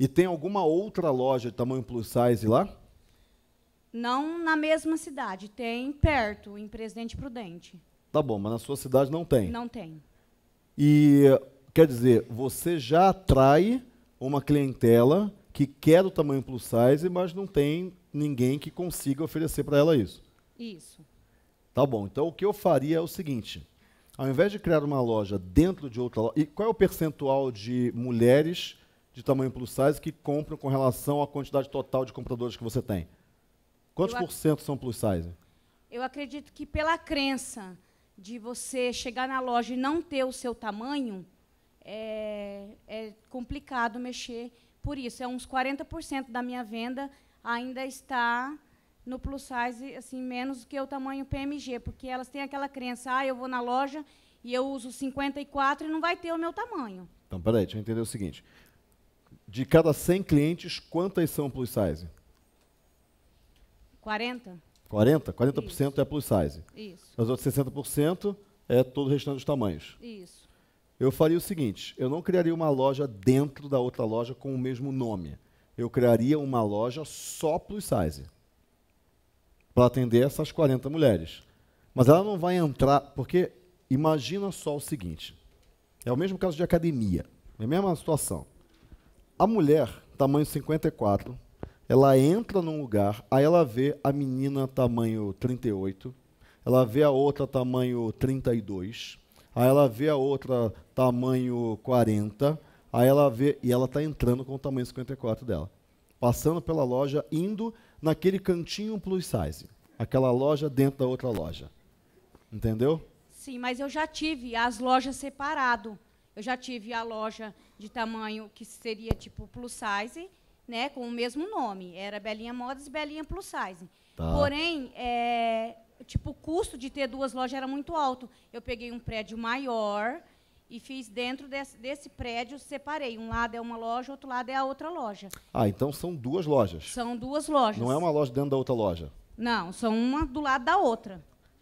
E tem alguma outra loja de tamanho plus size lá? Não na mesma cidade, tem perto, em Presidente Prudente. Tá bom, mas na sua cidade não tem? Não tem. E, quer dizer, você já atrai uma clientela que quer o tamanho plus size, mas não tem ninguém que consiga oferecer para ela isso. Isso. Tá bom, então o que eu faria é o seguinte: ao invés de criar uma loja dentro de outra loja, e qual é o percentual de mulheres de tamanho plus size que compram com relação à quantidade total de compradores que você tem? Quantos por cento são plus size? Eu acredito que pela crença de você chegar na loja e não ter o seu tamanho, é, é complicado mexer. Por isso, é uns 40% da minha venda ainda está no plus size, assim, menos do que o tamanho PMG, porque elas têm aquela crença, ah, eu vou na loja e eu uso 54 e não vai ter o meu tamanho. Então, peraí, deixa eu entender o seguinte de cada 100 clientes, quantas são plus size? 40. 40? 40% Isso. é plus size. Isso. Os outros 60% é todo o restante dos tamanhos. Isso. Eu faria o seguinte, eu não criaria uma loja dentro da outra loja com o mesmo nome. Eu criaria uma loja só plus size para atender essas 40 mulheres. Mas ela não vai entrar, porque imagina só o seguinte, é o mesmo caso de academia, é a mesma situação. A mulher, tamanho 54, ela entra num lugar, aí ela vê a menina tamanho 38, ela vê a outra tamanho 32, aí ela vê a outra tamanho 40, aí ela vê e ela está entrando com o tamanho 54 dela, passando pela loja, indo naquele cantinho plus size, aquela loja dentro da outra loja, entendeu? Sim, mas eu já tive as lojas separado. Eu já tive a loja de tamanho que seria tipo plus size, né, com o mesmo nome. Era Belinha Modas e Belinha Plus Size. Tá. Porém, é, tipo, o custo de ter duas lojas era muito alto. Eu peguei um prédio maior e fiz dentro desse, desse prédio, separei. Um lado é uma loja, outro lado é a outra loja. Ah, então são duas lojas. São duas lojas. Não é uma loja dentro da outra loja. Não, são uma do lado da outra.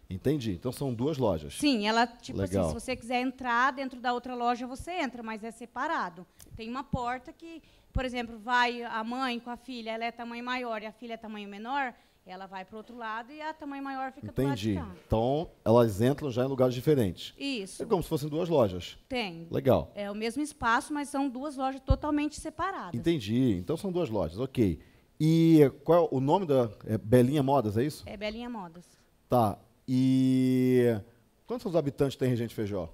Entendi. Então são duas lojas. Sim, ela, tipo assim, Legal. assim, se você quiser entrar dentro da outra loja, você entra, mas é separado. Tem uma porta que, por exemplo, vai a mãe com a filha, ela é tamanho maior e a filha é tamanho menor, ela vai para o outro lado e a tamanho maior fica Entendi. do lado de cá. Então, elas entram já em lugares diferentes. Isso. É como se fossem duas lojas. Tem. Legal. É o mesmo espaço, mas são duas lojas totalmente separadas. Entendi. Então, são duas lojas, ok. E qual é o nome da... É Belinha Modas, é isso? É Belinha Modas. Tá. E quantos habitantes tem Regente Feijó?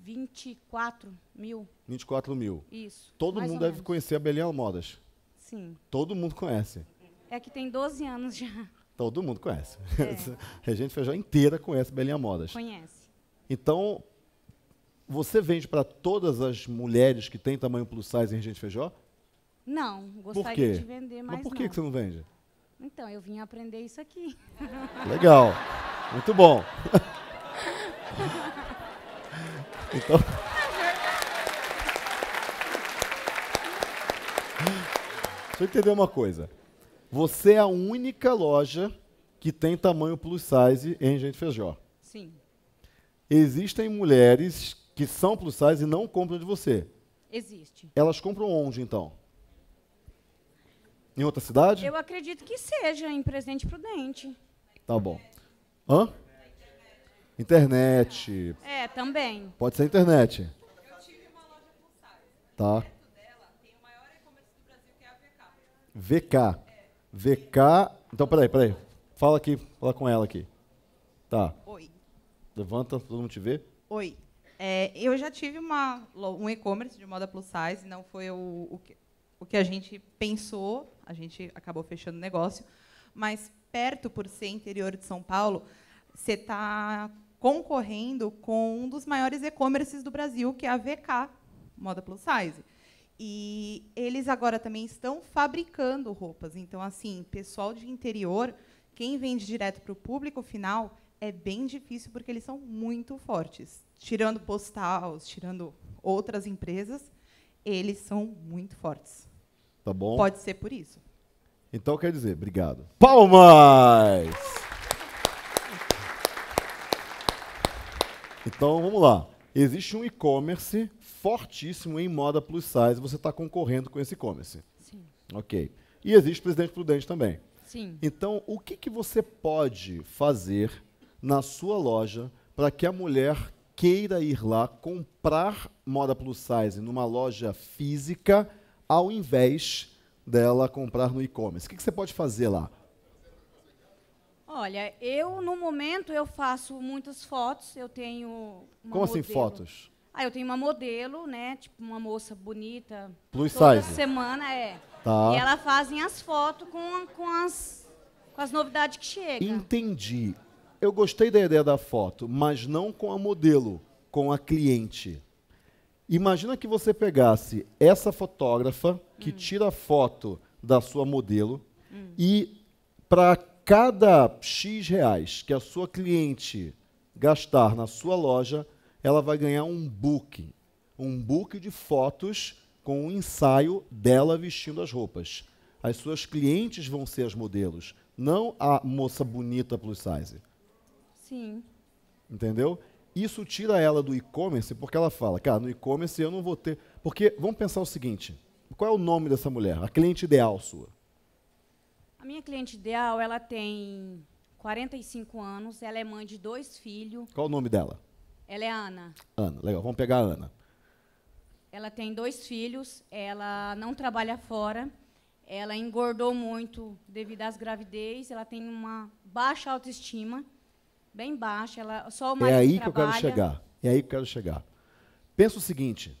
24 mil. 24 mil. Isso. Todo mundo deve menos. conhecer a Belial Modas. Sim. Todo mundo conhece. É que tem 12 anos já. Todo mundo conhece. É. Regente Feijó inteira conhece Belinha Modas. Conhece. Então, você vende para todas as mulheres que têm tamanho plus size em Regente Feijó? Não, gostaria de vender, mas, mas por que, que você não vende? Então, eu vim aprender isso aqui. Legal. Muito bom. Então... Deixa eu entender uma coisa. Você é a única loja que tem tamanho plus size em Gente Feijó. Sim. Existem mulheres que são plus size e não compram de você. Existe. Elas compram onde, então? Em outra cidade? Eu acredito que seja, em Presidente Prudente. Tá bom. Hã? Internet. É, também. Pode ser internet. Eu tive uma loja Tá. VK. VK. Então, peraí, peraí. Fala aqui, fala com ela aqui. Tá. Oi. Levanta, todo mundo te vê. Oi. É, eu já tive uma, um e-commerce de moda plus size, não foi o, o, que, o que a gente pensou, a gente acabou fechando o negócio. Mas perto, por ser interior de São Paulo, você está concorrendo com um dos maiores e-commerces do Brasil, que é a VK, Moda Plus Size. E eles agora também estão fabricando roupas. Então, assim, pessoal de interior, quem vende direto para o público final, é bem difícil porque eles são muito fortes. Tirando postais, tirando outras empresas, eles são muito fortes. Tá bom? Pode ser por isso. Então quer dizer, obrigado. Palmas! Então vamos lá. Existe um e-commerce fortíssimo em moda plus size, você está concorrendo com esse e-commerce. Sim. Ok. E existe presidente prudente também. Sim. Então, o que, que você pode fazer na sua loja para que a mulher queira ir lá comprar moda plus size numa loja física? ao invés dela comprar no e-commerce? O que, que você pode fazer lá? Olha, eu no momento eu faço muitas fotos. Eu tenho Como assim, modelo. assim fotos? Ah, eu tenho uma modelo, né? Tipo uma moça bonita. Plus toda size. semana é. Tá. E ela fazem as fotos com, com, as, com as novidades que chegam. Entendi. Eu gostei da ideia da foto, mas não com a modelo, com a cliente. Imagina que você pegasse essa fotógrafa que hum. tira foto da sua modelo hum. e para cada X reais que a sua cliente gastar na sua loja, ela vai ganhar um book, um book de fotos com o um ensaio dela vestindo as roupas. As suas clientes vão ser as modelos, não a moça bonita plus size. Sim. Entendeu? Isso tira ela do e-commerce porque ela fala, cara, no e-commerce eu não vou ter. Porque vamos pensar o seguinte: qual é o nome dessa mulher? A cliente ideal sua? A minha cliente ideal, ela tem 45 anos, ela é mãe de dois filhos. Qual o nome dela? Ela é Ana. Ana, legal. Vamos pegar a Ana. Ela tem dois filhos, ela não trabalha fora, ela engordou muito devido às gravidez, ela tem uma baixa autoestima bem baixa. Ela, só o é aí que eu quero chegar. É aí que eu quero chegar. Pensa o seguinte: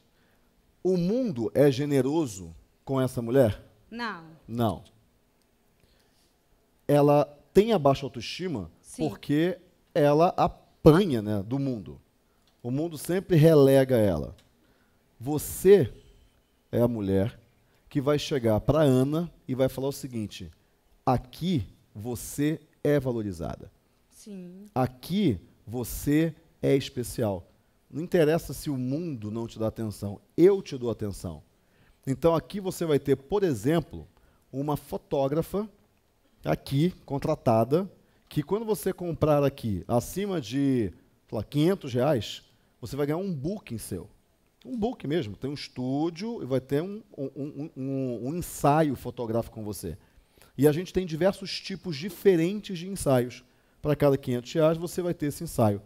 o mundo é generoso com essa mulher? Não. Não. Ela tem a baixa autoestima Sim. porque ela apanha né, do mundo. O mundo sempre relega ela. Você é a mulher que vai chegar para Ana e vai falar o seguinte: aqui você é valorizada. Sim. Aqui você é especial. Não interessa se o mundo não te dá atenção, eu te dou atenção. Então aqui você vai ter, por exemplo, uma fotógrafa aqui contratada que quando você comprar aqui acima de lá, 500 reais, você vai ganhar um booking seu. Um book mesmo, tem um estúdio e vai ter um, um, um, um, ensaio fotográfico com você. E a gente tem diversos tipos diferentes de ensaios. Para cada 500 reais, você vai ter esse ensaio.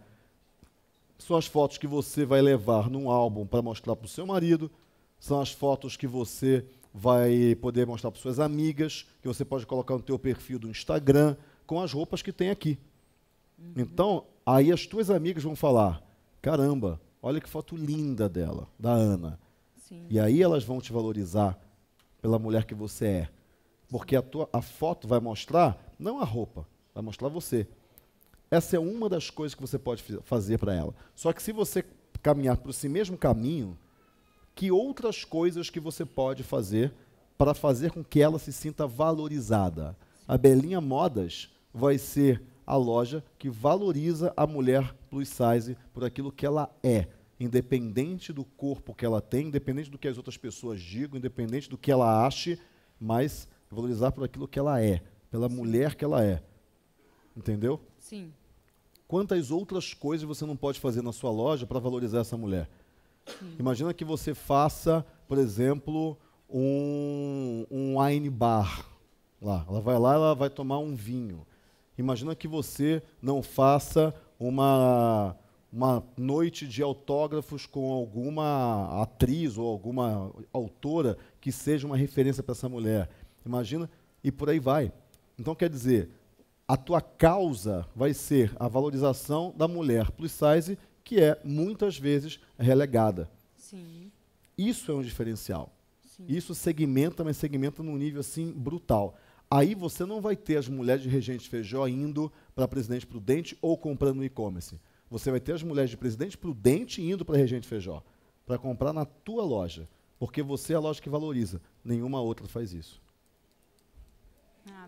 São as fotos que você vai levar num álbum para mostrar para o seu marido, são as fotos que você vai poder mostrar para suas amigas, que você pode colocar no teu perfil do Instagram, com as roupas que tem aqui. Uhum. Então, aí as tuas amigas vão falar, caramba, olha que foto linda dela, da Ana. Sim. E aí elas vão te valorizar pela mulher que você é. Porque a, tua, a foto vai mostrar, não a roupa, vai mostrar você. Essa é uma das coisas que você pode fazer para ela. Só que se você caminhar para si mesmo caminho, que outras coisas que você pode fazer para fazer com que ela se sinta valorizada? A Belinha Modas vai ser a loja que valoriza a mulher plus size por aquilo que ela é, independente do corpo que ela tem, independente do que as outras pessoas digam, independente do que ela ache, mas valorizar por aquilo que ela é, pela mulher que ela é. Entendeu? Sim. Quantas outras coisas você não pode fazer na sua loja para valorizar essa mulher? Sim. Imagina que você faça, por exemplo, um, um wine bar. Lá. Ela vai lá, ela vai tomar um vinho. Imagina que você não faça uma, uma noite de autógrafos com alguma atriz ou alguma autora que seja uma referência para essa mulher. Imagina, e por aí vai. Então, quer dizer, a tua causa vai ser a valorização da mulher plus size, que é muitas vezes relegada. Sim. Isso é um diferencial. Sim. Isso segmenta, mas segmenta num nível assim brutal. Aí você não vai ter as mulheres de Regente Feijó indo para Presidente Prudente ou comprando no e-commerce. Você vai ter as mulheres de Presidente Prudente indo para Regente Feijó para comprar na tua loja, porque você é a loja que valoriza. Nenhuma outra faz isso. Ah,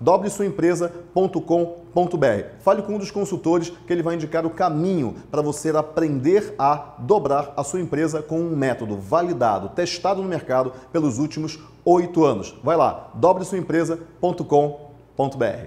dobresuaempresa.com.br. Fale com um dos consultores que ele vai indicar o caminho para você aprender a dobrar a sua empresa com um método validado, testado no mercado pelos últimos oito anos. Vai lá, dobresuaempresa.com.br.